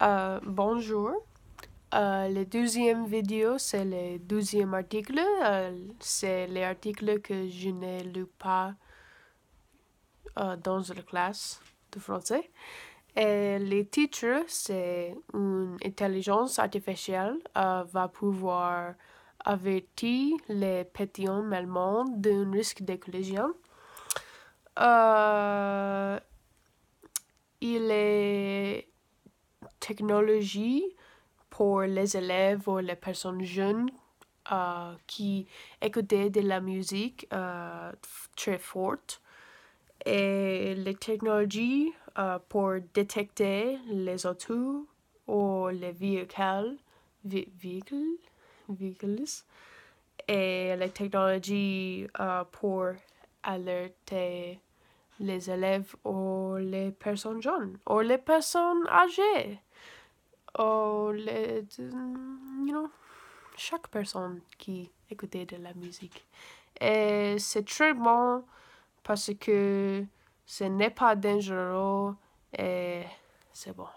Euh, bonjour. Euh, la deuxième vidéo, c'est le deuxième article. Euh, c'est l'article que je n'ai lu pas euh, dans la classe de français. Et le titre, c'est Une intelligence artificielle va pouvoir avertir les pétillons allemands d'un risque de collision. il est technologie pour les élèves ou les personnes jeunes euh, qui écoutaient de la musique euh, très forte et les technologies euh, pour détecter les autos ou les véhicules, véhicules et les technologies pour alerter les élèves ou les personnes jeunes ou les personnes âgées oh, chaque personne qui écoutait de la musique. Et c'est très bon parce que ce n'est pas dangereux et c'est bon.